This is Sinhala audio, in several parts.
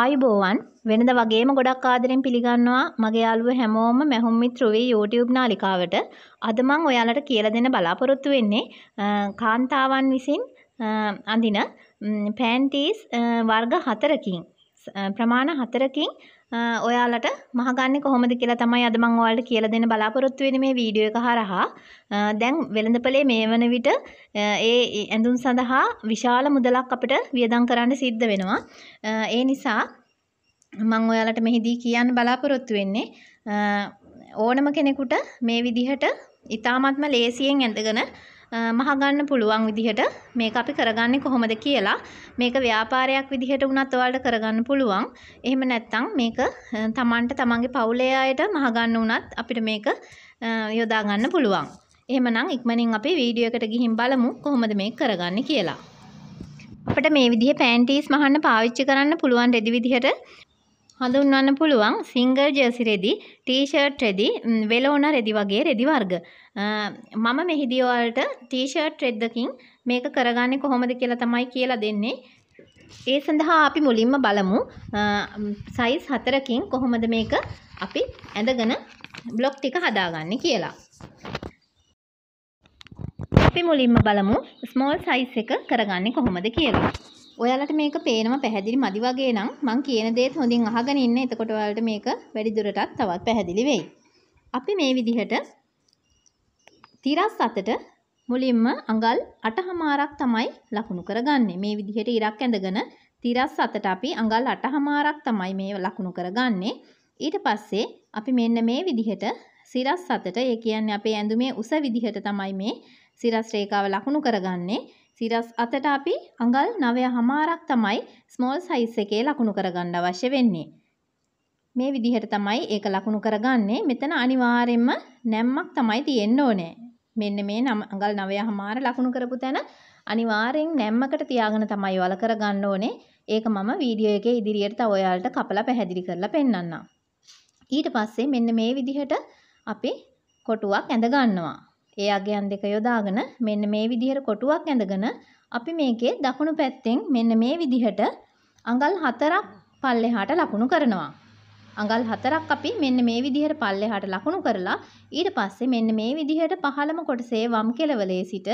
ආයුබෝවන් වෙනද වගේම ගොඩක් ආදරෙන් පිළිගන්නවා මගේ යාළුව හැමෝම මැහුම් මිත්‍රුවේ YouTube නාලිකාවට අද මම ඔයාලට කියලා දෙන්න බලාපොරොත්තු වෙන්නේ කාන්තාවන් විසින් අඳින panties වර්ග හතරකින් ප්‍රමාණ හතරකින් ඔයාලට මහගන්න කොහොමද කියලා තමයි අද මං ඔයාලට කියලා දෙන්න බලාපොරොත්තු වෙන්නේ මේ වීඩියෝ එක හරහා. දැන් වෙළඳපොලේ මේ වන විට ඒ ඇඳුම් සඳහා විශාල මුදලක් අපිට වියදම් කරන්න සිද්ධ වෙනවා. ඒ නිසා මං ඔයාලට මෙහිදී කියන්න බලාපොරොත්තු වෙන්නේ ඕනම කෙනෙකුට මේ විදිහට ඉතාමත්ම ලේසියෙන් ඇඳගෙන මහගන්න පුළුවන් විදිහට මේක අපි කරගන්නේ කොහොමද කියලා මේක ව්‍යාපාරයක් විදිහට වුණත් ඔයාලට කරගන්න පුළුවන්. එහෙම නැත්නම් මේක තමන්ට තමන්ගේ පවුලේ අයට මහගන්න වුණත් අපිට මේක යොදා ගන්න පුළුවන්. එහෙමනම් ඉක්මනින් අපි වීඩියෝ එකට ගිහින් බලමු කොහොමද මේක කරගන්නේ කියලා. අපිට මේ විදිහේ පෑන්ටිස් මහන්න පාවිච්චි කරන්න පුළුවන් රෙදි විදිහට හඳුන්වන්න පුළුවන් සිංගල් ජර්සි රෙදි ටීෂර්ට් රෙදි වෙලෝන රෙදි වගේ රෙදි වර්ග මම මෙහිදී ඔයාලට ටීෂර්ට් රෙද්දකින් මේක කරගන්නේ කොහොමද කියලා තමයි කියලා දෙන්නේ ඒ සඳහා අපි මුලින්ම බලමු සයිස් හතරකින් කොහොමද මේක අපි ඇඳගෙන බ්ලොක් ටික හදාගන්නේ කියලා අපි මුලින්ම බලමු ස්මෝල් සයිස් එක කරගන්නේ කොහොමද කියලා ඔයාලට මේක පේනම පැහැදිලි මදි වගේ නම් මං කියන දේත් හොඳින් අහගෙන ඉන්න. එතකොට ඔයාලට මේක වැඩි දුරටත් තවත් පැහැදිලි වෙයි. අපි මේ විදිහට තිරස් අතට මුලින්ම අඟල් 8හමාරක් තමයි ලකුණු කරගන්නේ. මේ විදිහට ඉරක් ඇඳගෙන තිරස් අතට අපි අඟල් 8හමාරක් තමයි මේ ලකුණු කරගන්නේ. ඊට පස්සේ අපි මෙන්න මේ විදිහට සිරස් අතට ඒ කියන්නේ අපේ ඇඳුමේ උස විදිහට තමයි මේ සිරස් රේඛාව ලකුණු කරගන්නේ. සිරස් අතට අපි අඟල් 9 හමාරක් තමයි ස්මෝල් සයිස් එකේ ලකුණු කරගන්න අවශ්‍ය වෙන්නේ. මේ විදිහට තමයි ඒක ලකුණු කරගන්නේ. මෙතන අනිවාර්යයෙන්ම නැම්මක් තමයි තියෙන්න ඕනේ. මෙන්න මේ අඟල් 9 හමාර ලකුණු කරපු තැන අනිවාර්යෙන් නැම්මකට තියාගෙන තමයි වල කරගන්න ඕනේ. ඒක මම වීඩියෝ එකේ ඉදිරියට තව ඔයාලට කපලා පැහැදිලි කරලා පෙන්වන්නම්. ඊට පස්සේ මෙන්න මේ විදිහට අපි කොටුවක් ඇඳ ගන්නවා. ඒ අගයන් දෙක යොදාගෙන මෙන්න මේ විදිහට කොටුවක් ඇඳගෙන අපි මේකේ දකුණු පැත්තෙන් මෙන්න මේ විදිහට අඟල් හතරක් පල්ලෙහාට ලකුණු කරනවා. අඟල් හතරක් අපි මෙන්න මේ විදිහට පල්ලෙහාට ලකුණු කරලා ඊට පස්සේ මෙන්න මේ විදිහට පහළම කොටසේ වම් කෙළවලේ සිට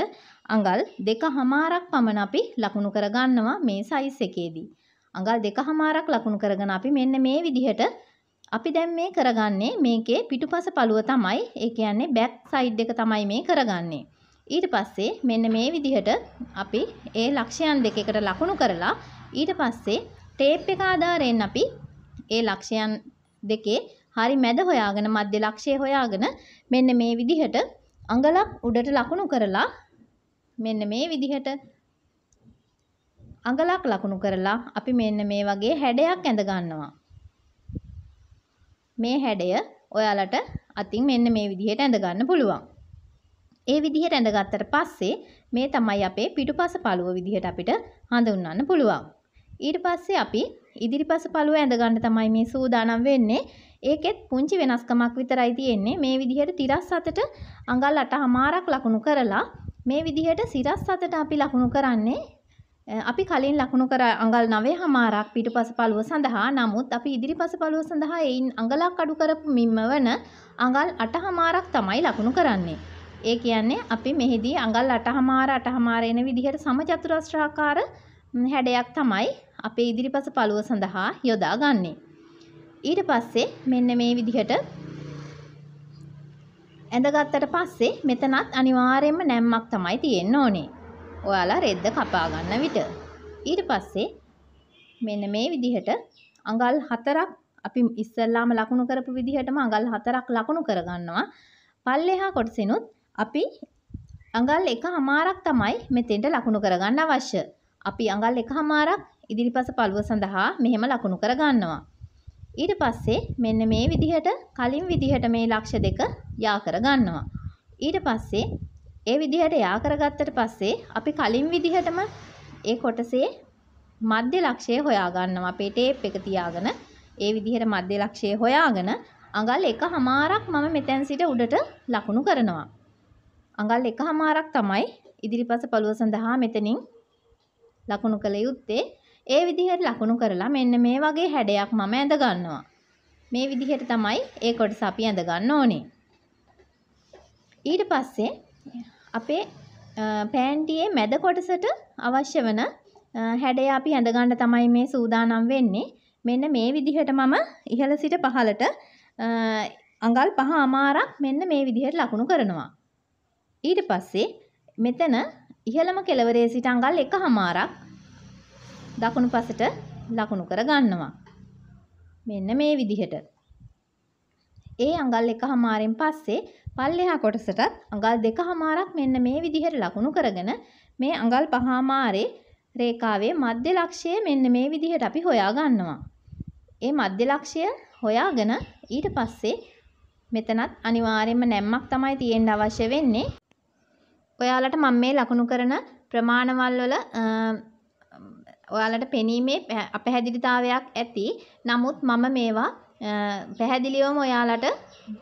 අඟල් දෙකහමාරක් පමණ අපි ලකුණු කරගන්නවා මේ සයිස් එකේදී. අඟල් දෙකහමාරක් ලකුණු කරගෙන අපි මෙන්න මේ විදිහට අපි දැන් මේ කරගන්නේ මේකේ පිටුපස පළුව තමයි ඒ කියන්නේ බැක් සයිඩ් එක තමයි මේ කරගන්නේ. ඊට පස්සේ මෙන්න මේ විදිහට අපි ඒ ලක්ෂයන් දෙක එකට ලකුණු කරලා ඊට පස්සේ ටේප් එක ආධාරයෙන් අපි ඒ ලක්ෂයන් දෙකේ හරි මැද හොයාගෙන මධ්‍ය ලක්ෂය හොයාගෙන මෙන්න මේ විදිහට අඟලක් උඩට ලකුණු කරලා මෙන්න මේ විදිහට අඟලක් ලකුණු කරලා අපි මෙන්න මේ වගේ හැඩයක් ඇඳ ගන්නවා. මේ හැඩය ඔයාලට අතින් මෙන්න මේ විදිහට ඇඳගන්න පුළුවන්. ඒ විදිහට ඇඳගත්තට පස්සේ මේ තමයි අපේ පිටුපස පළුව විදිහට අපිට හඳුන්වන්න පුළුවන්. ඊට පස්සේ අපි ඉදිරිපස පළුව ඇඳගන්න තමයි මේ සූදානම් වෙන්නේ. ඒකෙත් පුංචි වෙනස්කමක් විතරයි තියෙන්නේ. මේ විදිහට තිරස් අතට අඟල් 8 හමාරක් ලකුණු කරලා මේ විදිහට සිරස් අතට අපි ලකුණු කරන්නේ අපි කලින් ලකුණු කර අඟල් නවේ හමාරක් පිටුපස පළුව සඳහා නමුත් අපි ඉදිරිපස පළුව සඳහා එයින් අඟලක් අඩු කරපු මිම්ම වන අඟල් අට හමාරක් තමයි ලකුණු කරන්නේ. ඒ කියන්නේ අපි මෙහිදී අඟල් අට හමාර අට හමාර එන විදිහට සමචතුරස්‍රාකාර හැඩයක් තමයි අපේ ඉදිරිපස පළුව සඳහා යොදා ගන්නේ. ඊට පස්සේ මෙන්න මේ විදිහට ඇඳගත්තට පස්සේ මෙතනත් අනිවාර්යයෙන්ම නැම්මක් තමයි තියෙන්න ඕනේ. ඔයාලා රෙද්ද කපා ගන්න විට ඊට පස්සේ මෙන්න මේ විදිහට අඟල් හතරක් අපි ඉස්සල්ලාම ලකුණු කරපු විදිහටම අඟල් හතරක් ලකුණු කරගන්නවා පල්ලෙහා කොටසිනුත් අපි අඟල් එක හමාරක් තමයි මෙතෙන්ට ලකුණු කරගන්න අවශ්‍ය අපි අඟල් එක හමාරක් ඉදිරිපස පළුව සඳහා මෙහෙම ලකුණු කරගන්නවා ඊට පස්සේ මෙන්න මේ විදිහට කලින් විදිහට මේ ලක්ෂ දෙක යා කරගන්නවා ඊට පස්සේ ඒ විදිහට යා කරගත්තට පස්සේ අපි කලින් විදිහටම ඒ කොටසේ මධ්‍ය ලක්ෂය හොයාගන්නවා අපේ ටේප් එක තියාගෙන ඒ විදිහට මධ්‍ය ලක්ෂය හොයාගෙන අඟල් එක හමාරක් මම මෙතැන් සිට උඩට ලකුණු කරනවා. අඟල් එක හමාරක් තමයි ඉදිරිපස පළුව සඳහා මෙතනින් ලකුණු කළ යුත්තේ ඒ විදිහට ලකුණු කරලා මෙන්න මේ වගේ හැඩයක් මම ඇඳගන්නවා. මේ විදිහට තමයි ඒ කොටස අපි ඇඳගන්න ඕනේ. ඊට පස්සේ අපේ පෑන්ටියේ මැද කොටසට අවශ්‍ය වන හැඩය අපි ඇඳගන්න තමයි මේ සූදානම් වෙන්නේ. මෙන්න මේ විදිහට මම ඉහළ සිට පහළට අඟල් පහ අමාරක් මෙන්න මේ විදිහට ලකුණු කරනවා. ඊට පස්සේ මෙතන ඉහළම කෙළවරේ සිට අඟල් එක හමාරක් දකුණු පසට ලකුණු කර ගන්නවා. මෙන්න මේ විදිහට. ඒ අඟල් එක හමාරෙන් පස්සේ පල්ලෙහා කොටසටත් අඟල් දෙක හමාරක් මෙන්න මේ විදිහට ලකුණු කරගෙන මේ අඟල් පහමාරේ රේකාවේ මධ්‍ය ලක්ෂය මෙන්න මේ විදිහට අපි හොයා ගන්නවා. ඒ මධ්‍ය ලක්ෂය හොයාගෙන ඊට පස්සේ මෙතනත් අනිවාර්යයෙන්ම නැම්මක් තමයි තියෙන්න අවශ්‍ය වෙන්නේ. ඔයාලට මම මේ ලකුණු කරන ප්‍රමාණවල් වල ඔයාලට පෙනීමේ අපැහැදිලිතාවයක් ඇති. නමුත් මම මේවා පැහැදිලිවම ඔයාලට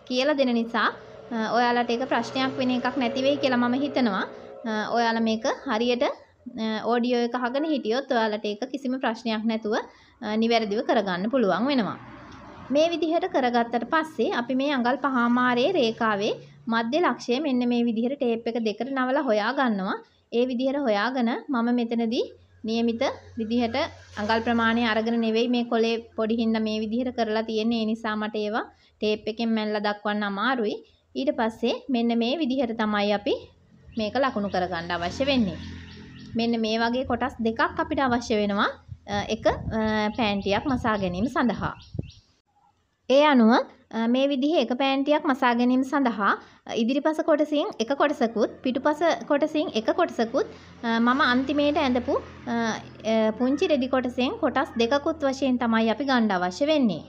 කියලා දෙන නිසා ඔයාලට එක ප්‍රශ්නයක් වෙන එකක් නැතිවෙයි කියලා මම හිතනවා ඔයාල මේක හරියට ඕඩියෝ එක අහගෙන හිටියොත් ඔයාලට ඒක කිසිම ප්‍රශ්නයක් නැතුව නිවැරදිව කරගන්න පුළුවන් වෙනවා මේ විදිහට කරගත්තට පස්සේ අපි මේ අඟල් පහමාරයේ රේඛාවේ මධ්‍ය ලක්ෂය මෙන්න මේ විදිහට ටේප් එක දෙකට නවලා හොයා ගන්නවා. ඒ විදිහට හොයාගෙන මම මෙතනදී નિયમિત විදිහට අඟල් ප්‍රමාණය අරගෙන නෙවෙයි මේ කොලේ පොඩි හින්දා මේ විදිහට කරලා තියෙන්නේ. ඒ නිසා මට ඒවා ටේප් එකෙන් මැල්ලා දක්වන්න අමාරුයි. ඊට පස්සේ මෙන්න මේ විදිහට තමයි අපි මේක ලකුණු කරගන්න අවශ්‍ය වෙන්නේ. මෙන්න මේ වගේ කොටස් දෙකක් අපිට අවශ්‍ය වෙනවා එක පෑන්ටියක් මසා ගැනීම සඳහා. ඒ අනුව මේ විදිහේ එක පෑන්ටියක් මසා ගැනීම සඳහා ඉදිරිපස කොටසින් එක කොටසකුත් පිටුපස කොටසින් එක කොටසකුත් මම අන්තිමේට ඇඳපු පුංචි රෙදි කොටසෙන් කොටස් දෙකකුත් වශයෙන් තමයි අපි ගන්න අවශ්‍ය වෙන්නේ.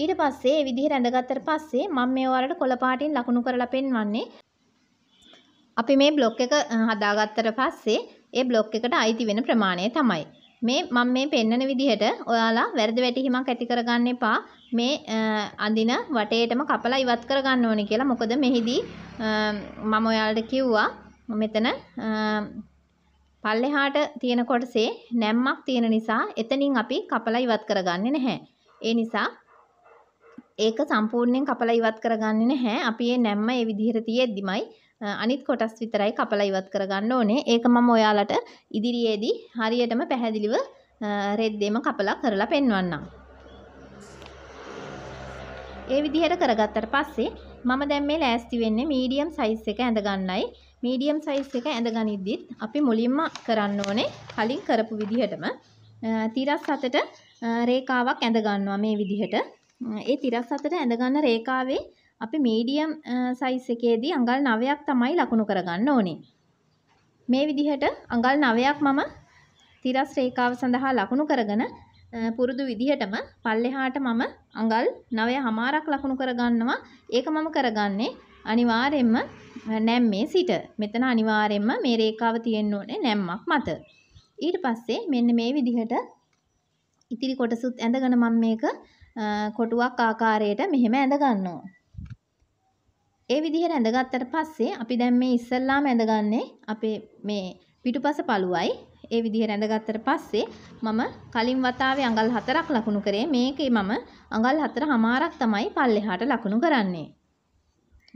ඊට පස්සේ ඒ විදිහට ඇඳගත්තට පස්සේ මම මේ ඔයාලට කොළ පාටින් ලකුණු කරලා පෙන්වන්නේ. අපි මේ බ්ලොක් එක හදාගත්තට පස්සේ ඒ බ්ලොක් එකට අයිති වෙන ප්‍රමාණය තමයි. මේ මම මේ පෙන්වන විදිහට ඔයාලා වැරදි වැටහිමක් ඇති කරගන්න එපා. මේ අඳින වටේටම කපලා ඉවත් කරගන්න ඕනේ කියලා. මොකද මෙහිදී මම ඔයාලට කිව්වා මෙතන පල්ලෙහාට තියෙන කොටසේ නැම්මක් තියෙන නිසා එතනින් අපි කපලා ඉවත් කරගන්නේ නැහැ. ඒ නිසා ඒක සම්පූර්ණයෙන් කපලා ඉවත් කරගන්නේ නැහැ. අපි මේ නැම්ම මේ විදිහට තියෙද්දිමයි අනිත් කොටස් විතරයි කපලා ඉවත් කරගන්න ඕනේ. ඒක මම ඔයාලට ඉදිරියේදී හරියටම පැහැදිලිව රෙද්දේම කපලා කරලා පෙන්වන්නම්. ඒ විදිහට කරගත්තට පස්සේ මම දැන් මේ ලෑස්ති වෙන්නේ මීඩියම් සයිස් එක ඇඳ ගන්නයි. මීඩියම් සයිස් එක ඇඳ ගනිද්දිත් අපි මුලින්ම කරන්න ඕනේ කලින් කරපු විදිහටම තිරස් අතට රේඛාවක් ඇඳ ගන්නවා මේ විදිහට. ඒ තිරස් අතර ඇඳගන්න රේකාවේ අපි මීඩියම් සයිස් එකේදී අඟල් 9ක් තමයි ලකුණු කරගන්න ඕනේ. මේ විදිහට අඟල් 9ක් මම තිරස් රේඛාව සඳහා ලකුණු කරගෙන පුරුදු විදිහටම පල්ලෙහාට මම අඟල් 9මාරක් ලකුණු කරගන්නවා. ඒක මම කරගන්නේ අනිවාර්යෙන්ම නැම්මේ සිට. මෙතන අනිවාර්යෙන්ම මේ රේඛාව තියෙන්න ඕනේ නැම්මක් මත. ඊට පස්සේ මෙන්න මේ විදිහට ඉතිරි කොටසුත් ඇඳගෙන මම මේක කොටුවක් ආකාරයට මෙහෙම ඇඳ ගන්නවා. ඒ විදිහට ඇඳගත්තට පස්සේ අපි දැන් මේ ඉස්සල්ලාම ඇඳගන්නේ අපේ මේ පිටුපස පළුවයි. ඒ විදිහට ඇඳගත්තට පස්සේ මම කලින් වතාවේ අඟල් 4ක් ලකුණු කරේ. මේකේ මම අඟල් 4හමාරක් තමයි පල්ලෙහාට ලකුණු කරන්නේ.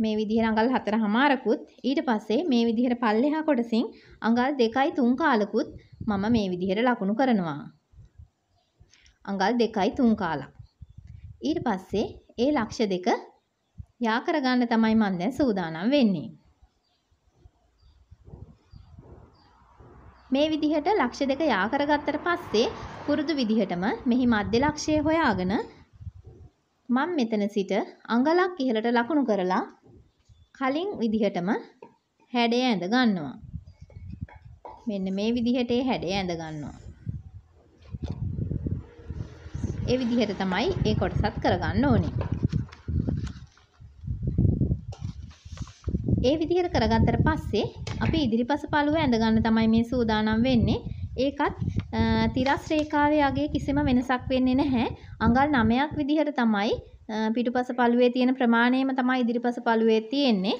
මේ විදිහට අඟල් 4හමාරකුත් ඊට පස්සේ මේ විදිහට පල්ලෙහා කොටසින් අඟල් 2යි 3 කාලකුත් මම මේ විදිහට ලකුණු කරනවා. අඟල් 2යි 3 කාලක්. ඊට පස්සේ ඒ ලක්ෂ දෙක යා කරගන්න තමයි මම දැන් සූදානම් වෙන්නේ. මේ විදිහට ලක්ෂ දෙක යා කරගත්තට පස්සේ පුරුදු විදිහටම මෙහි මධ්‍ය ලක්ෂය හොයාගෙන මම මෙතන සිට අඟලක් ඉහළට ලකුණු කරලා කලින් විදිහටම හැඩය ඇඳ ගන්නවා. මෙන්න මේ විදිහට හැඩය ඇඳ ගන්නවා. ඒ විදිහට තමයි ඒ කොටසත් කරගන්න ඕනේ. ඒ විදිහට කරගත්තට පස්සේ අපි ඉදිරිපස පළුව ඇඳ ගන්න තමයි මේ සූදානම් වෙන්නේ. ඒකත් තිරස් රේඛාවේ යගේ කිසිම වෙනසක් වෙන්නේ නැහැ. අඟල් 9ක් විදිහට තමයි පිටුපස පළුවේ තියෙන ප්‍රමාණයම තමයි ඉදිරිපස පළුවේ තියෙන්නේ.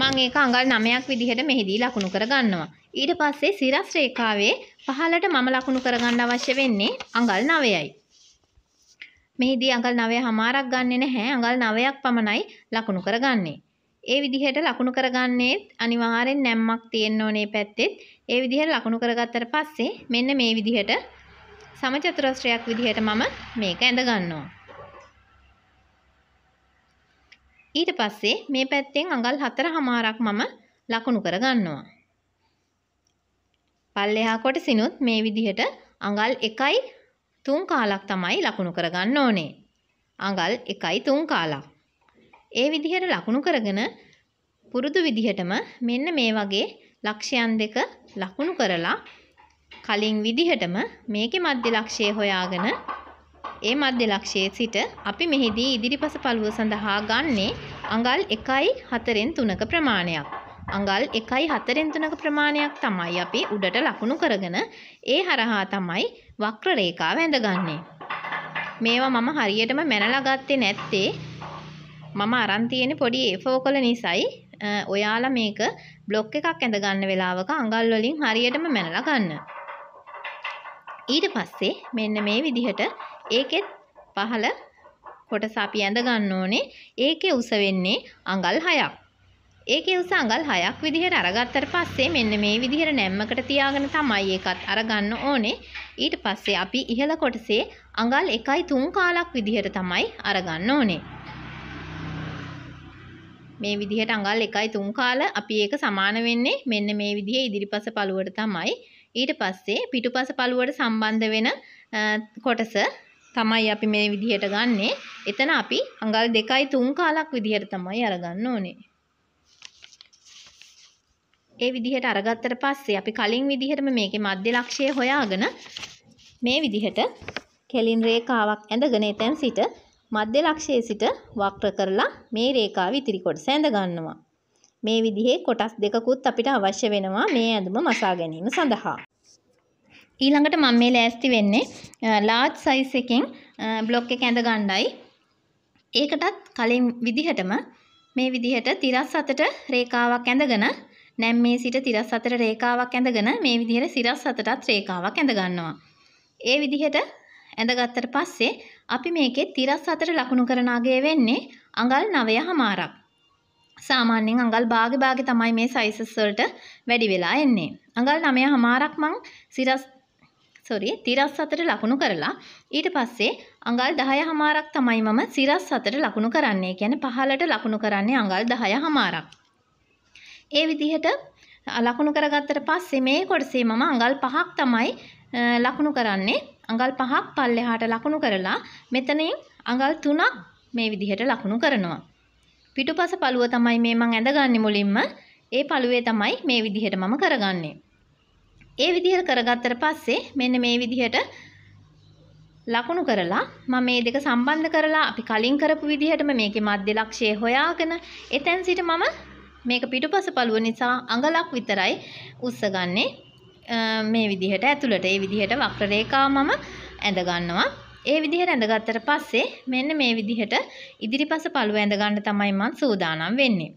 මම ඒක අඟල් 9ක් විදිහට මෙහිදී ලකුණු කරගන්නවා. ඊට පස්සේ සිරස් රේඛාවේ පහළට මම ලකුණු කරගන්න අවශ්‍ය වෙන්නේ අඟල් 9යි. මෙහිදී අඟල් 9 හමාරක් ගන්නෙ නැහැ. අඟල් 9ක් පමණයි ලකුණු කරගන්නේ. ඒ විදිහට ලකුණු කරගන්නේ අනිවාර්යෙන් නැම්මක් තියෙන්න ඕනේ පැත්තෙත්. ඒ විදිහට ලකුණු කරගත්තට පස්සේ මෙන්න මේ විදිහට සමචතුරස්‍රයක් විදිහට මම මේක ඇඳ ගන්නවා. ඊට පස්සේ මේ පැත්තෙන් අඟල් 4 හමාරක් මම ලකුණු කරගන්නවා. පල්ලෙහා කොටසිනුත් මේ විදිහට අඟල් 1යි 3 කාලක් තමයි ලකුණු කරගන්න ඕනේ. අඟල් 1යි 3 කාලක්. ඒ විදිහට ලකුණු කරගෙන පුරුදු විදිහටම මෙන්න මේ වගේ ලක්ෂයන් දෙක ලකුණු කරලා කලින් විදිහටම මේකේ මධ්‍ය ලක්ෂය හොයාගෙන ඒ මධ්‍ය ලක්ෂයේ සිට අපි මෙහිදී ඉදිරිපස පළුව සඳහා ගන්නේ අඟල් 1යි 4න් 3ක ප්‍රමාණයක්. අඟල් එකයි හතරෙන් තුනක ප්‍රමාණයක් තමයි අපි උඩට ලකුණු කරගෙන ඒ හරහා තමයි වක්‍ර රේඛාව ඇඳගන්නේ. මේවා මම හරියටම මැනලා ගත්තේ නැත්තේ මම අරන් තියෙන පොඩි A4 නිසයි ඔයාලා මේක බ්ලොක් එකක් ඇඳ ගන්න වෙලාවක අඟල් වලින් හරියටම මැනලා ගන්න. ඊට පස්සේ මෙන්න මේ විදිහට ඒකෙත් පහළ කොටස අපි ඇඳ ගන්න ඕනේ. ඒකේ උස වෙන්නේ අඟල් 6ක්. ඒකේ උසඟල් හයක් විදිහට අරගත්තට පස්සේ මෙන්න මේ විදිහට නැම්මකට තියාගෙන තමයි ඒකත් අරගන්න ඕනේ. ඊට පස්සේ අපි ඉහළ කොටසේ අඟල් 1.3 කාලක් විදිහට තමයි අරගන්න ඕනේ. මේ විදිහට අඟල් 1.3 කාල අපි ඒක සමාන වෙන්නේ මෙන්න මේ විදිහේ ඉදිරිපස පළුවට තමයි. ඊට පස්සේ පිටුපස පළුවට සම්බන්ධ වෙන කොටස තමයි අපි මේ විදිහට ගන්නෙ. එතන අපි අඟල් 2.3 කාලක් විදිහට තමයි අරගන්න ඕනේ. ඒ විදිහට අරගත්තට පස්සේ අපි කලින් විදිහටම මේකේ මධ්‍ය ලක්ෂය හොයාගෙන මේ විදිහට කෙලින් රේඛාවක් ඇඳගෙන එතෙන් සිට මධ්‍ය ලක්ෂයේ සිට වක්‍ර කරලා මේ රේඛාව ඉතිරි කොටස ඇඳ ගන්නවා. මේ විදිහේ කොටස් දෙකකුත් අපිට අවශ්‍ය වෙනවා මේ ඇඳුම මසා ගැනීම සඳහා. ඊළඟට මම මේ ලෑස්ති වෙන්නේ large size එකකින් block එක ඇඳ ගන්නයි. ඒකටත් කලින් විදිහටම මේ විදිහට 37ට රේඛාවක් ඇඳගෙන නැම්මේ සිට 37ට රේඛාවක් ඇඳගෙන මේ විදිහට සිරස් 7ටත් රේඛාවක් ඇඳ ගන්නවා. ඒ විදිහට ඇඳගත්තට පස්සේ අපි මේකේ 37ට ලකුණු කරන අගය වෙන්නේ අඟල් 9 හමාරක්. සාමාන්‍යයෙන් අඟල් භාගෙ භාගෙ තමයි මේ සයිසස් වලට වැඩි වෙලා එන්නේ. අඟල් 9 හමාරක් මං සිරස් සොරි 37ට ලකුණු කරලා ඊට පස්සේ අඟල් 10 හමාරක් තමයි මම සිරස් 7ට ලකුණු කරන්නේ. කියන්නේ පහලට ලකුණු කරන්නේ අඟල් 10 හමාරක්. ඒ විදිහට ලකුණු කරගත්තට පස්සේ මේ කොටසේ මම අඟල් පහක් තමයි ලකුණු කරන්නේ. අඟල් පහක් පල්ලෙහාට ලකුණු කරලා මෙතනින් අඟල් තුනක් මේ විදිහට ලකුණු කරනවා. පිටුපස පළුව තමයි මේ මං ඇඳගන්නේ මුලින්ම. ඒ පළුවේ තමයි මේ විදිහට මම කරගන්නේ. ඒ විදිහට කරගත්තට පස්සේ මෙන්න මේ විදිහට ලකුණු කරලා මම මේ දෙක සම්බන්ධ කරලා අපි කලින් කරපු විදිහටම මේකේ මධ්‍ය ලක්ෂය හොයාගෙන එතෙන් සිට මම මේක පිටුපස පළුව නිසා අඟලක් විතරයි උස්සගන්නේ මේ විදිහට ඇතුළට ඒ විදිහට වක්‍ර රේඛාව මම ඇඳ ගන්නවා ඒ විදිහට ඇඳගත්තට පස්සේ මෙන්න මේ විදිහට ඉදිරිපස පළුව ඇඳ ගන්න තමයි මම සූදානම් වෙන්නේ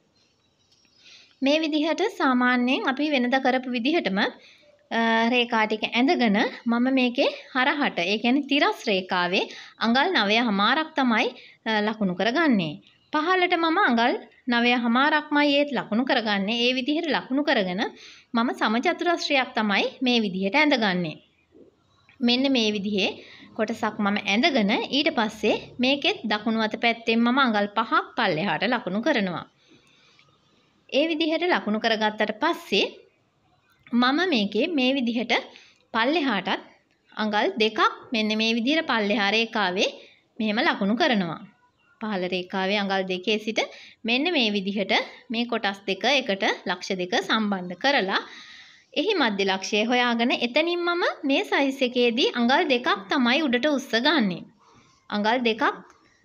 මේ විදිහට සාමාන්‍යයෙන් අපි වෙනදා කරපු විදිහටම රේඛා ටික ඇඳගෙන මම මේකේ හරහට ඒ කියන්නේ තිරස් රේඛාවේ අඟල් 9 හමාරක් තමයි ලකුණු කරගන්නේ පහළට මම අඟල් නවය හමාරක්මයි ඒත් ලකුණු කරගන්නේ ඒ විදිහට ලකුණු කරගෙන මම සමචතුරස්ත්‍රයක් තමයි මේ විදිහට ඇඳගන්නේ. මෙන්න මේ විදිහේ කොටසක් මම ඇඳගෙන ඊට පස්සේ මේකෙත් දකුණු අත පැත්තෙන් මම අඟල් පහක් පල්ලෙහාට ලකුණු කරනවා. ඒ විදිහට ලකුණු කරගත්තට පස්සේ මම මේකේ මේ විදිහට පල්ලෙහාටත් අඟල් දෙකක් මෙන්න මේ විදිහට පල්ලෙහාට ඒකාවේ මෙහෙම ලකුණු කරනවා. පහළ රේඛාවේ අඟල් දෙකේ සිට මෙන්න මේ විදිහට මේ කොටස් දෙක එකට ලක්ෂ දෙක සම්බන්ධ කරලා එහි මධ්‍ය ලක්ෂය හොයාගෙන එතනින් මම මේ සයිස් එකේදී අඟල් දෙකක් තමයි උඩට උස්සගන්නේ. අඟල් දෙකක්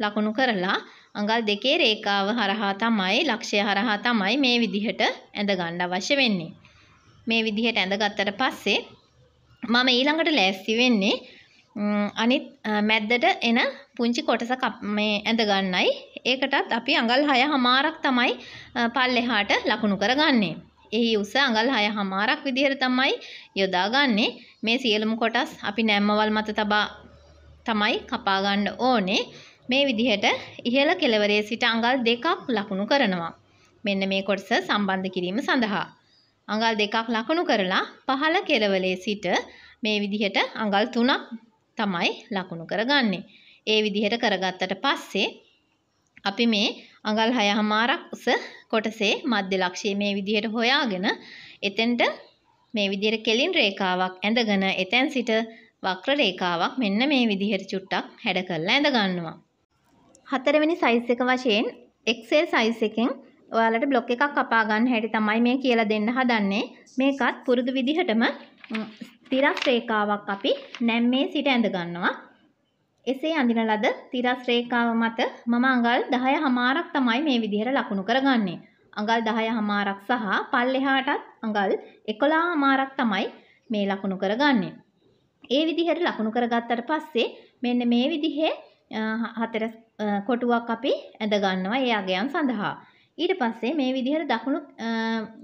ලකුණු කරලා අඟල් දෙකේ රේඛාව හරහා තමයි ලක්ෂය හරහා තමයි මේ විදිහට ඇඳ ගන්න අවශ්‍ය වෙන්නේ. මේ විදිහට ඇඳගත්තට පස්සේ මම ඊළඟට ලෑස්ති වෙන්නේ අනිත් මැද්දට එන පුංචි කොටස මේ ඇඳගන්නයි. ඒකටත් අපි අඟල් 6 හමාරක් තමයි පල්ලෙහාට ලකුණු කරගන්නේ. එහි උස අඟල් 6 හමාරක් විදිහට තමයි යොදාගන්නේ. මේ සියලුම කොටස් අපි නැම්මවල් මත තබා තමයි කපා ගන්න ඕනේ. මේ විදිහට ඉහළ කෙළවරේ සිට අඟල් දෙකක් ලකුණු කරනවා. මෙන්න මේ කොටස සම්බන්ධ කිරීම සඳහා අඟල් දෙකක් ලකුණු කරලා පහළ කෙළවරේ සිට මේ විදිහට අඟල් තුනක් තමයි ලකුණු කරගන්නේ. ඒ විදිහට කරගත්තට පස්සේ අපි මේ අඟල් 6හමාරක් උස කොටසේ මධ්‍ය ලක්ෂය මේ විදිහට හොයාගෙන එතෙන්ට මේ විදිහට කෙලින් රේඛාවක් ඇඳගෙන එතෙන් සිට වක්‍ර රේඛාවක් මෙන්න මේ විදිහට චුට්ටක් හැඩ කරලා ඇඳ ගන්නවා. හතරවෙනි සයිස් එක වශයෙන් Excel සයිස් එකෙන් ඔයාලට බ්ලොක් එකක් කපා ගන්න හැටි තමයි මේ කියලා දෙන්න හදන්නේ. මේකත් පුරුදු විදිහටම තිරස් රේඛාවක් අපි නැම්මේ සිට ඇඳ ගන්නවා. එසේ අඳින ලද තිරස් රේඛාව මත මම අඟල් 10 හමාරක් තමයි මේ විදිහට ලකුණු කරගන්නේ. අඟල් 10 හමාරක් සහ පල්ලෙහාටත් අඟල් 11 හමාරක් තමයි මේ ලකුණු කරගන්නේ. ඒ විදිහට ලකුණු කරගත්තට පස්සේ මෙන්න මේ විදිහේ හතර කොටුවක් අපි ඇඳ ගන්නවා ඒ අගයන් සඳහා. ඊට පස්සේ මේ විදිහට දකුණු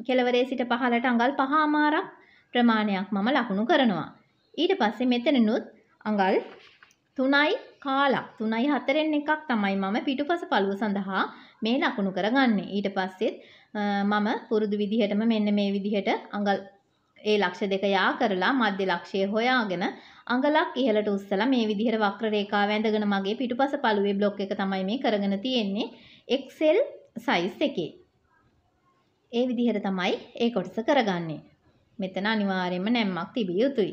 කෙළවරේ සිට පහළට අඟල් 5 හමාරක් ප්‍රමාණයක් මම ලකුණු කරනවා. ඊට පස්සේ මෙතනනුත් අඟල් තුනයි කාලා තුනයි හතරෙන් එකක් තමයි මම පිටුපස පළුව සඳහා මේ ලකුණු කරගන්නේ. ඊට පස්සෙත් මම පුරුදු විදිහටම මෙන්න මේ විදිහට අඟල් ඒ ලක්ෂ දෙක යා කරලා මධ්‍ය ලක්ෂය හොයාගෙන අඟලක් ඉහළට උස්සලා මේ විදිහට වක්‍ර රේඛාව ඇඳගෙන මගේ පිටුපස පළුවේ බ්ලොක් එක තමයි මේ කරගෙන තියෙන්නේ Excel size එකේ. ඒ විදිහට තමයි ඒ කොටස කරගන්නේ. මෙතන අනිවාර්යයෙන්ම නැම්මක් තිබිය යුතුයි.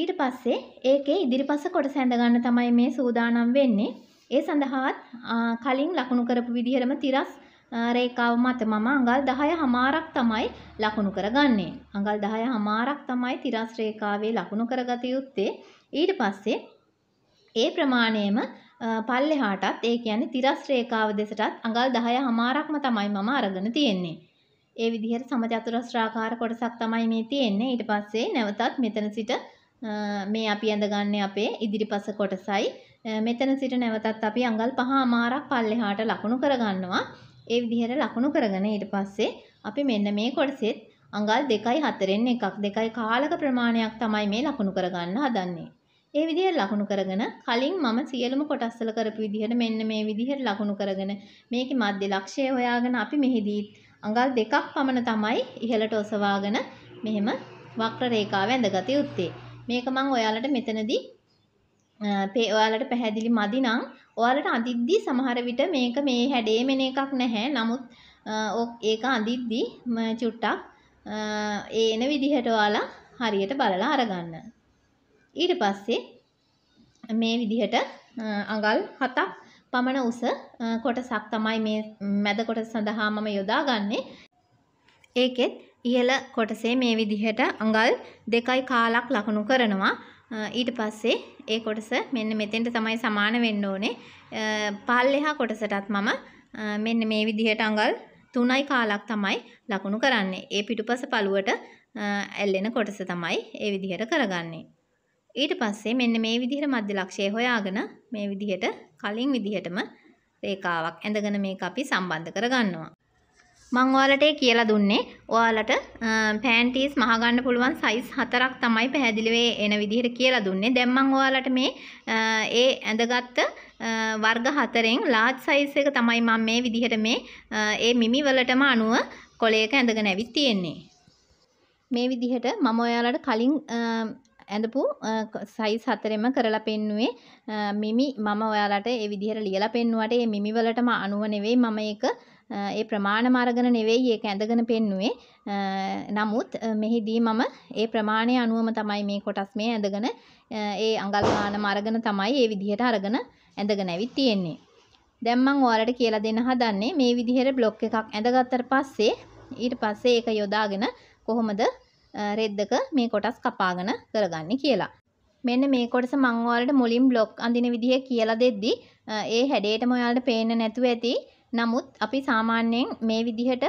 ඊට පස්සේ ඒකේ ඉදිරිපස කොටස ඇඳ ගන්න තමයි මේ සූදානම් වෙන්නේ. ඒ සඳහාත් කලින් ලකුණු කරපු විදිහටම තිරස් රේඛාව මත මම අඟල් 10 හමාරක් තමයි ලකුණු කරගන්නේ. අඟල් 10 හමාරක් තමයි තිරස් රේඛාවේ ලකුණු කරගත යුත්තේ. ඊට පස්සේ ඒ ප්‍රමාණයම පල්ලෙහාටත් ඒ කියන්නේ තිරස් රේඛාව දෙසටත් අඟල් 10 හමාරක්ම තමයි මම අරගෙන තියෙන්නේ. ඒ විදිහට සමචතුරස්‍රාකාර කොටසක් තමයි මේ තියෙන්නේ. ඊට පස්සේ නැවතත් මෙතන සිට මේ අපි ඇඳගන්නේ අපේ ඉදිරිපස කොටසයි. මෙතන සිට නැවතත් අපි අඟල් 5මාරක් පල්ලෙහාට ලකුණු කරගන්නවා. ඒ විදිහට ලකුණු කරගෙන ඊට පස්සේ අපි මෙන්න මේ කොටසෙත් අඟල් 2යි 4ෙන් එකක් 2යි කාලක ප්‍රමාණයක් තමයි මේ ලකුණු කරගන්න හදන්නේ. ඒ විදිහට ලකුණු කරගෙන කලින් මම සියලුම කොටස්වල කරපු විදිහට මෙන්න මේ විදිහට ලකුණු කරගෙන මේකේ මධ්‍ය ලක්ෂය හොයාගෙන අපි මෙහිදී අඟල් දෙකක් පමණ තමයි ඉහළට ඔසවාගෙන මෙහෙම වක්‍ර රේඛාව ඇඳගත යුත්තේ. මේක මම ඔයාලට මෙතනදී ඔයාලට පැහැදිලි මදි නම් ඔයාලට අඳිද්දී සමහර විට මේක මේ හැඩේම එන එකක් නැහැ. නමුත් ඒක අඳිද්දී චුට්ටක් ඒ එන විදිහට ඔයාලා හරියට බලලා අරගන්න. ඊට පස්සේ මේ විදිහට අඟල් හතක් පමණ උස කොටසක් තමයි මේ මැද කොටස සඳහා මම යොදාගන්නේ. ඒකෙත් ඉහළ කොටසේ මේ විදිහට අඟල් දෙකයි කාලක් ලකුණු කරනවා. ඊට පස්සේ ඒ කොටස මෙන්න මෙතෙන්ට තමයි සමාන වෙන්න ඕනේ. පල්ලෙහා කොටසටත් මම මෙන්න මේ විදිහට අඟල් තුනයි කාලක් තමයි ලකුණු කරන්නේ. ඒ පිටුපස පළුවට ඇල්ලෙන කොටස තමයි ඒ විදිහට කරගන්නේ. ඊට පස්සේ මෙන්න මේ විදිහට මධ්‍ය ලක්ෂය හොයාගෙන මේ විදිහට කලින් විදිහටම රේඛාවක් ඇඳගෙන මේක අපි සම්බන්ධ කරගන්නවා. මං ඔයාලට කියලා දුන්නේ ඔයාලට පෑන්ටිස් මහගන්න පුළුවන් සයිස් හතරක් තමයි පැහැදිලිව එන විදිහට කියලා දුන්නේ. දැන් මම ඔයාලට මේ ඒ ඇඳගත්ත වර්ග හතරෙන් large size එක තමයි මම මේ විදිහට මේ ඒ මිමි වලටම අනුව කොලයක ඇඳගෙන ඇවිත් තියෙන්නේ. මේ විදිහට මම ඔයාලට කලින් ඇඳපු සයිස් හතරෙම කරලා පෙන්නුවේ මිමි මම ඔයාලට ඒ විදිහට ලියලා පෙන්නුවට ඒ මිමි වලටම අනුව නෙවෙයි මම ඒක ඒ ප්‍රමාණම අරගෙන නෙවෙයි ඒක ඇඳගෙන පෙන්නුවේ නමුත් මෙහිදී මම ඒ ප්‍රමාණය අනුවම තමයි මේ කොටස් මේ ඇඳගෙන ඒ අඟල් ගානම අරගෙන තමයි ඒ විදිහට අරගෙන ඇඳගෙන ඇවිත් තියෙන්නේ දැන් මම ඔයාලට කියලා දෙන්න හදන්නේ මේ විදිහට බ්ලොක් එකක් ඇඳගත්තට පස්සේ ඊට පස්සේ ඒක යොදාගෙන කොහොමද රෙද්දක මේ කොටස් කපාගෙන කරගන්න කියලා. මෙන්න මේ කොටස මං ඔයාලට මුලින් බ්ලොක් අඳින විදිහ කියලා දෙද්දි ඒ හැඩයටම ඔයාලට පේන්න නැතුව ඇති. නමුත් අපි සාමාන්‍යයෙන් මේ විදිහට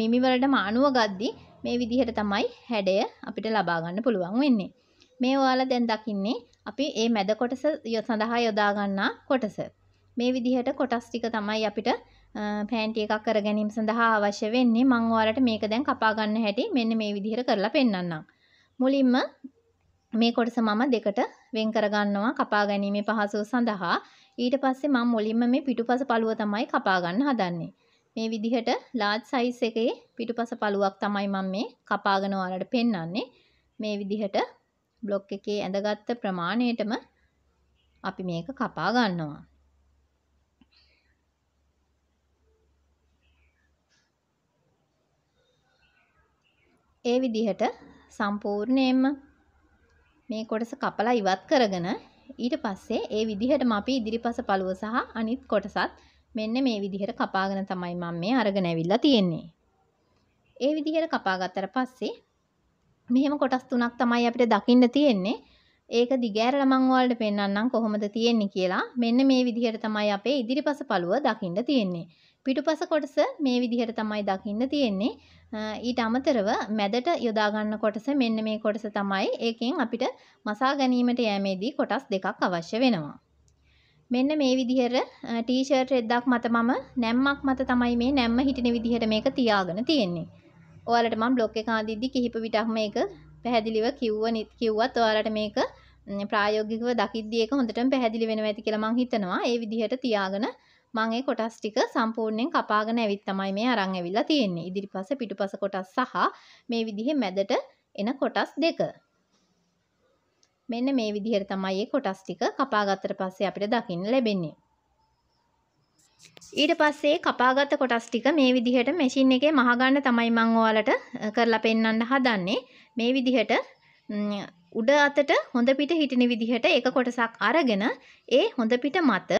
මිමි වලටම අණුව ගද්දි මේ විදිහට තමයි හැඩය අපිට ලබා ගන්න පුළුවන් වෙන්නේ. මේ ඔයාලා දැන් දකින්නේ අපි මේ මැද කොටස සඳහා යොදා ගන්නා කොටස. මේ විදිහට කොටස් ටික තමයි අපිට පෑන්ටි එකක් කර ගැනීම සඳහා අවශ්‍ය වෙන්නේ මං ඔයාලට මේක දැන් කපා ගන්න හැටි මෙන්න මේ විදිහට කරලා පෙන්වන්නම්. මුලින්ම මේ කොටස මම දෙකට වෙන් කරගන්නවා කපා ගැනීමේ පහසුව සඳහා. ඊට පස්සේ මම මුලින්ම මේ පිටුපස පළුව තමයි කපා ගන්න හදන්නේ. මේ විදිහට large size එකේ පිටුපස පළුවක් තමයි මම මේ කපාගෙන ඔයාලට පෙන්වන්නේ. මේ විදිහට බ්ලොක් එකේ ඇඳගත්ත ප්‍රමාණයටම අපි මේක කපා ගන්නවා. ඒ විදිහට සම්පූර්ණයෙන්ම මේ කොටස කපලා ඉවත් කරගෙන ඊට පස්සේ ඒ විදිහටම අපි ඉදිරිපස පළුව සහ අනිත් කොටසත් මෙන්න මේ විදිහට කපාගෙන තමයි මම මේ අරගෙන ඇවිල්ලා තියෙන්නේ. ඒ විදිහට කපාගත්තට පස්සේ මෙහෙම කොටස් තුනක් තමයි අපිට දකින්න තියෙන්නේ. ඒක දිගෑරලා මම ඔයාලට පෙන්වන්නම් කොහොමද තියෙන්නේ කියලා. මෙන්න මේ විදිහට තමයි අපේ ඉදිරිපස පළුව දකින්න තියෙන්නේ. පිටුපස කොටස මේ විදිහට තමයි දකින්න තියෙන්නේ ඊට අමතරව මැදට යොදාගන්න කොටස මෙන්න මේ කොටස තමයි ඒකෙන් අපිට මසා ගැනීමට යෑමේදී කොටස් දෙකක් අවශ්‍ය වෙනවා මෙන්න මේ විදිහට ටීෂර්ට් එකක් මත මම නැම්මක් මත තමයි මේ නැම්ම හිටින විදිහට මේක තියාගෙන තියෙන්නේ ඔයාලට මම බ්ලොග් එක ආදිද්දි කිහිප විටක් මේක පැහැදිලිව කිව්ව නිත් කිව්වත් ඔයාලට මේක ප්‍රායෝගිකව දකිද්දී ඒක හොඳටම පැහැදිලි වෙනවා ඇති කියලා මං හිතනවා ඒ විදිහට තියාගෙන මං ඒ කොටස් ටික සම්පූර්ණයෙන් කපාගෙන ඇවිත් තමයි මේ අරන් ඇවිල්ලා තියෙන්නේ. ඉදිරිපස පිටුපස කොටස් සහ මේ විදිහේ මැදට එන කොටස් දෙක. මෙන්න මේ විදිහට තමයි මේ කොටස් ටික කපාගත්තට පස්සේ අපිට දකින්න ලැබෙන්නේ. ඊට පස්සේ කපාගත්ත කොටස් ටික මේ විදිහට මැෂින් එකේ මහගන්න තමයි මම ඔයාලට කරලා පෙන්වන්න හදන්නේ. මේ විදිහට උඩ අතට හොඳ පිට හිටින විදිහට එක කොටසක් අරගෙන ඒ හොඳ පිට මත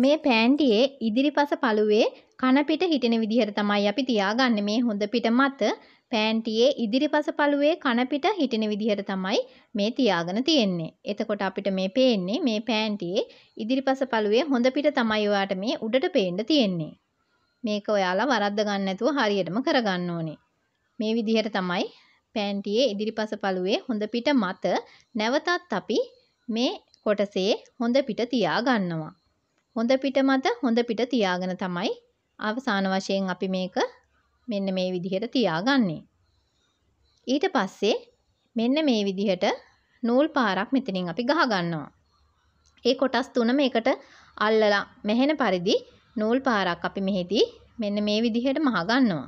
මේ පෑන්ටියේ ඉදිරිපස පළුවේ කන පිට හිටින විදිහට තමයි අපි තියාගන්නේ මේ හොඳ පිට මත පෑන්ටියේ ඉදිරිපස පළුවේ කන පිට හිටින විදිහට තමයි මේ තියාගෙන තියෙන්නේ. එතකොට අපිට මේ පේන්නේ මේ පෑන්ටියේ ඉදිරිපස පළුවේ හොඳ පිට තමයි ඔයාට මේ උඩට පේන්න තියෙන්නේ. මේක ඔයාලා වරද්ද ගන්න නැතුව හරියටම කරගන්න ඕනේ. මේ විදිහට තමයි පෑන්ටියේ ඉදිරිපස පළුවේ හොඳ පිට මත නැවතත් අපි මේ කොටසේ හොඳ පිට තියා ගන්නවා. හොඳ පිට මත හොඳ පිට තියාගෙන තමයි අවසාන වශයෙන් අපි මේක මෙන්න මේ විදිහට තියාගන්නේ. ඊට පස්සේ මෙන්න මේ විදිහට නූල් පාරක් මෙතනින් අපි ගහගන්නවා. ඒ කොටස් තුනම එකට අල්ලලා මෙහෙන පරිදි නූල් පාරක් අපි මෙහිදී මෙන්න මේ විදිහට මහගන්නවා.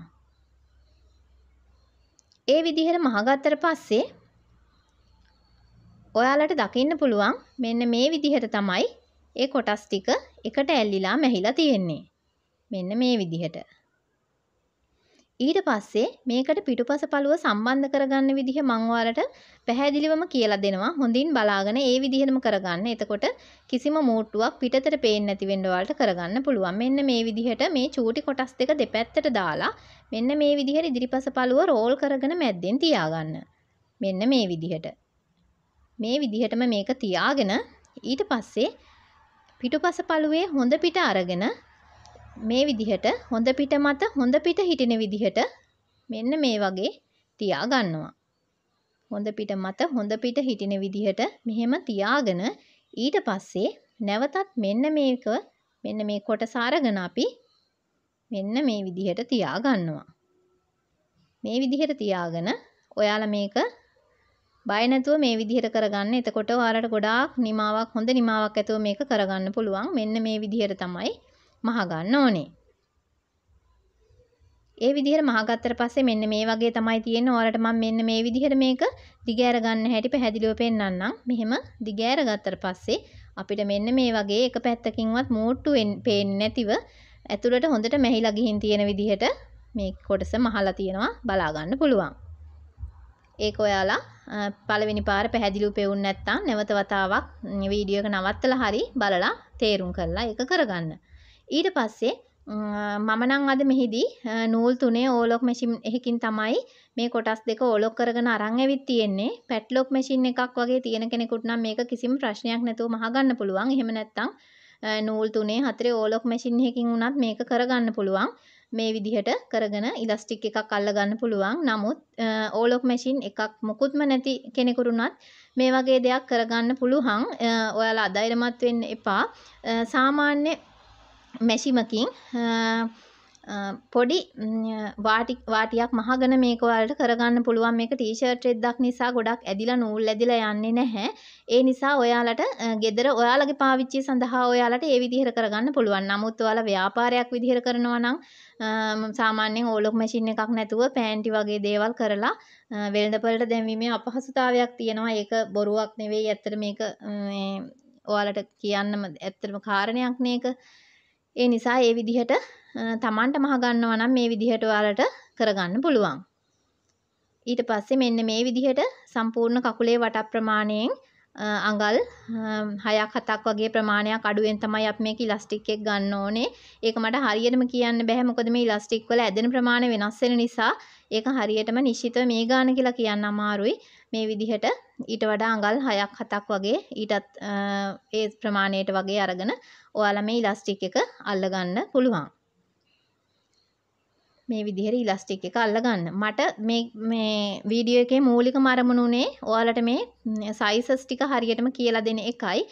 ඒ විදිහට මහගත්තට පස්සේ ඔයාලට දකින්න පුළුවන් මෙන්න මේ විදිහට තමයි ඒ කොටස් ටික එකට ඇල්ලිලා මැහිලා තියෙන්නේ. මෙන්න මේ විදිහට. ඊට පස්සේ මේකට පිටුපස පළුව සම්බන්ධ කරගන්න විදිහ මම ඔයාලට පැහැදිලිවම කියලා දෙනවා. හොඳින් බලාගෙන ඒ විදිහෙම කරගන්න. එතකොට කිසිම මෝට්ටුවක් පිටතට පේන්නේ නැති වෙන්න ඔයාලට කරගන්න පුළුවන්. මෙන්න මේ විදිහට මේ චූටි කොටස් දෙක දෙපැත්තට දාලා මෙන්න මේ විදිහට ඉදිරිපස පළුව රෝල් කරගෙන මැද්දෙන් තියාගන්න. මෙන්න මේ විදිහට. මේ විදිහටම මේක තියාගෙන ඊට පස්සේ පිටුපස පළුවේ හොඳ පිට අරගෙන මේ විදිහට හොඳ පිට මත හොඳ පිට හිටින විදිහට මෙන්න මේ වගේ තියා ගන්නවා. හොඳ පිට මත හොඳ පිට හිටින විදිහට මෙහෙම තියාගෙන ඊට පස්සේ නැවතත් මෙන්න මේක මෙන්න මේ කොටස අරගෙන අපි මෙන්න මේ විදිහට තියා ගන්නවා. මේ විදිහට තියාගෙන ඔයාලා මේක බය නැතුව මේ විදිහට කරගන්න. එතකොට ඔයාලට ගොඩාක් නිමාවක් හොඳ නිමාවක් ඇතුව මේක කරගන්න පුළුවන්. මෙන්න මේ විදිහට තමයි මහගන්න ඕනේ. ඒ විදිහට මහගත්තට පස්සේ මෙන්න මේ වගේ තමයි තියෙන්නේ. ඔයාලට මම මෙන්න මේ විදිහට මේක දිගෑර ගන්න හැටි පැහැදිලිව පෙන්වන්නම්. මෙහෙම දිගෑර ගත්තට පස්සේ අපිට මෙන්න මේ වගේ එක පැත්තකින්වත් මෝට්ටු පේන්නේ නැතිව ඇතුළට හොඳට මැහිලා ගිහින් තියෙන විදිහට මේ කොටස මහලා තියෙනවා බලා ගන්න පුළුවන්. ඒක ඔයාලා පළවෙනි පාර පැහැදිලිව පෙවුන් නැත්තම් නැවත වතාවක් වීඩියෝ එක නවත්තලා හරි බලලා තේරුම් කරලා ඒක කරගන්න. ඊට පස්සේ මම නම් අද මෙහිදී නූල් තුනේ ඕලොක් මැෂින් එකකින් තමයි මේ කොටස් දෙක ඕලොක් කරගෙන අරන් ඇවිත් තියෙන්නේ. පැට්ලොක් මැෂින් එකක් වගේ තියෙන කෙනෙකුට නම් මේක කිසිම ප්‍රශ්නයක් නැතුව මහගන්න පුළුවන්. එහෙම නැත්නම් නූල් තුනේ හතරේ ඕලොක් මැෂින් එකකින් වුණත් මේක කරගන්න පුළුවන්. මේ විදිහට කරගෙන ඉලස්ටික් එකක් අල්ලගන්න පුළුවන් නමුත් ඕලොක් මැෂින් එකක් මොකුත්ම නැති කෙනෙකුරුණත් මේ වගේ දෙයක් කරගන්න පුළුවන් ඔයාලා අධෛර්යමත් වෙන්න එපා සාමාන්‍ය මැෂිමකින් පොඩි වාටියක් මහගෙන මේක ඔයාලට කරගන්න පුළුවන් මේක ටීෂර්ට් එකක් නිසා ගොඩක් ඇදිලා නූල් ඇදිලා යන්නේ නැහැ. ඒ නිසා ඔයාලට ගෙදර ඔයාලගේ පාවිච්චිය සඳහා ඔයාලට ඒ විදිහට කරගන්න පුළුවන්. නමුත් ඔයාලා ව්‍යාපාරයක් විදිහට කරනවා නම් සාමාන්‍යයෙන් ඕලොක් මැෂින් එකක් නැතුව පෑන්ටි වගේ දේවල් කරලා වෙළඳපළට දැමීමේ අපහසුතාවයක් තියෙනවා. ඒක බොරුවක් නෙවෙයි. ඇත්තට මේක ඔයාලට කියන්නම ඇත්තටම කාරණයක් නේක. ඒ නිසා ඒ විදිහට තමන්ට මහගන්නවා නම් මේ විදිහට ඔයාලට කරගන්න පුළුවන්. ඊට පස්සේ මෙන්න මේ විදිහට සම්පූර්ණ කකුලේ වට ප්‍රමාණයෙන් අඟල් 6ක් 7ක් වගේ ප්‍රමාණයක් අඩුවෙන් තමයි අපි මේක ඉලාස්ටික් එක ගන්න ඕනේ. ඒක මට හරියටම කියන්න බෑ මොකද මේ ඉලාස්ටික් වල ඇදෙන ප්‍රමාණය වෙනස් වෙන නිසා ඒක හරියටම නිශ්චිතව මේ ගාන කියලා කියන්න අමාරුයි. මේ විදිහට ඊට වඩා අඟල් හයක් හතක් වගේ ඊටත් ඒ ප්‍රමාණයට වගේ අරගෙන ඔයාල මේ ඉලස්ටික් එක අල්ලගන්න පුළුවන් මේ විදිහට ඉලස්ටික් එක අල්ලගන්න මට මේ මේ වීඩියෝ එකේ මූලිකම අරමුණ උනේ ඔයාලට මේ සයිසස් ටික හරියටම කියලා දෙන එකයි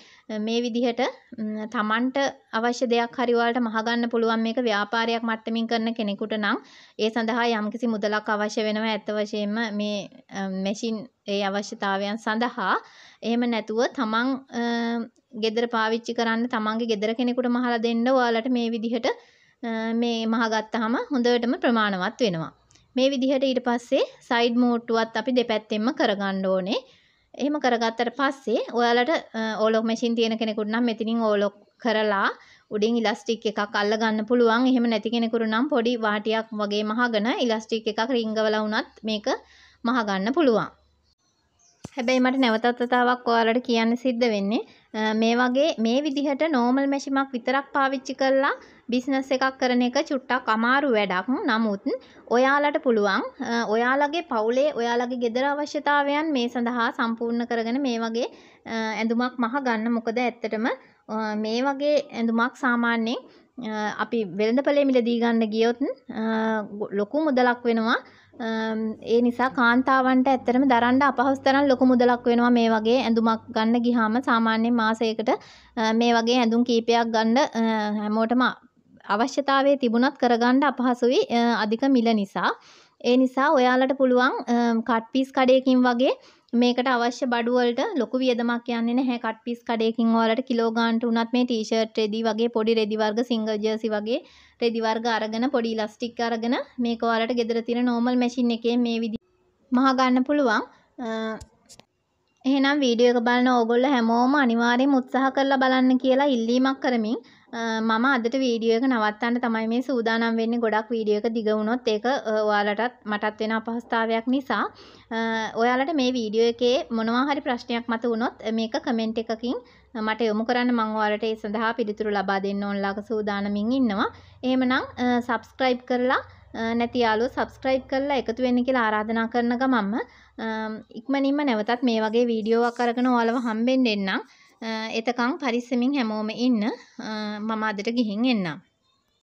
මේ විදිහට තමන්ට අවශ්‍ය දෙයක් හරි ඔයාලට මහගන්න පුළුවන් මේක ව්‍යාපාරයක් මට්ටමින් කරන කෙනෙකුට නම් ඒ සඳහා යම්කිසි මුදලක් අවශ්‍ය වෙනවා ඇත්ත වශයෙන්ම මේ මැෂින් ඒ අවශ්‍යතාවයන් සඳහා එහෙම නැතුව තමන් ගෙදර පාවිච්චි කරන්න තමන්ගේ ගෙදර කෙනෙකුට මහලා දෙන්න ඔයාලට මේ විදිහට මේ මහගත්තාම හොඳටම ප්‍රමාණවත් වෙනවා. මේ විදිහට ඊට පස්සේ සයිඩ් මෝට්ටුවත් අපි දෙපැත්තෙන්ම කරගන්න ඕනේ. එහෙම කරගත්තට පස්සේ ඔයාලට ඕලොක් මැෂින් තියෙන කෙනෙකුට නම් මෙතනින් ඕලොක් කරලා උඩින් ඉලස්ටික් එකක් අල්ල ගන්න පුළුවන් එහෙම නැති කෙනෙකුට නම් පොඩි වාටියක් වගේ මහගෙන ඉලස්ටික් එකක් රිංගවල වුණත් මේක මහ ගන්න පුළුවන්. හැබැයි මට නැවතත් වතාවක් ඔයාලට කියන්න සිද්ධ වෙන්නේ මේ වගේ මේ විදිහට නෝමල් මැෂිමක් විතරක් පාවිච්චි කරලා බිස්නස් එකක් කරන එක චුට්ටක් අමාරු වැඩක්. නමුත් ඔයාලට පුළුවන් ඔයාලගේ පවුලේ ඔයාලගේ ගෙදර අවශ්‍යතාවයන් මේ සඳහා සම්පූර්ණ කරගෙන මේ වගේ ඇඳුමක් මහ ගන්න. මොකද ඇත්තටම මේ වගේ ඇඳුමක් සාමාන්‍යයෙන් අපි වෙළඳපලේ මිලදී ගන්න ගියොත් ලොකු මුදලක් වෙනවා. ඒ නිසා කාන්තාවන්ට ඇත්තටම දරන්න අපහසු තරම් ලොකු මුදලක් වෙනවා මේ වගේ ඇඳුමක් ගන්න ගියාම සාමාන්‍යයෙන් මාසයකට මේ වගේ ඇඳුම් කීපයක් ගන්න හැමෝටම අවශ්‍යතාවයේ තිබුණත් කරගන්න අපහසුයි අධික මිල නිසා. ඒ නිසා ඔයාලට පුළුවන් කට්පීස් කඩයකින් වගේ මේකට අවශ්‍ය බඩුවලට ලොකු වියදමක් යන්නේ නැහැ කට් පීස් කඩේකින් ඔයාලට කිලෝ ගානට උනත් මේ ටී-ෂර්ට් රෙදි වගේ පොඩි රෙදි වර්ග සිංගල් ජර්සි වගේ රෙදි වර්ග අරගෙන පොඩි ඉලාස්ටික් අරගෙන මේක ඔයාලට ගෙදර තියෙන නෝමල් මැෂින් එකේ මේ විදිහට මහ ගන්න පුළුවන් එහෙනම් වීඩියෝ එක බලන ඕගොල්ලෝ හැමෝම අනිවාර්යයෙන් උත්සාහ කරලා බලන්න කියලා ඉල්ලීමක් කරමින් මම අදට වීඩියෝ එක නවත්තන්න තමයි මේ සූදානම් වෙන්නේ ගොඩක් වීඩියෝ එක දිග වුණොත් ඒක ඔයාලටත් මටත් වෙන අපහසුතාවයක් නිසා ඔයාලට මේ වීඩියෝ එකේ මොනවා හරි ප්‍රශ්නයක් මතු වුණොත් මේක කමෙන්ට් එකකින් මට යොමු කරන්න මම ඔයාලට ඒ සඳහා පිළිතුරු ලබා දෙන්න ඕනලාක සූදානමින් ඉන්නවා. එහෙමනම් subscribe කරලා නැති යාළුවෝ subscribe කරලා එකතු වෙන්න කියලා ආරාධනා කරන ගමන්ම ඉක්මනින්ම නැවතත් මේ වගේ වීඩියෝවක් අරගෙන ඔයාලව හම්බෙන්න එන්නම්. එතකං පරිස්සමින් හැමෝම ඉන්න මම අදට ගිහින් එන්නම්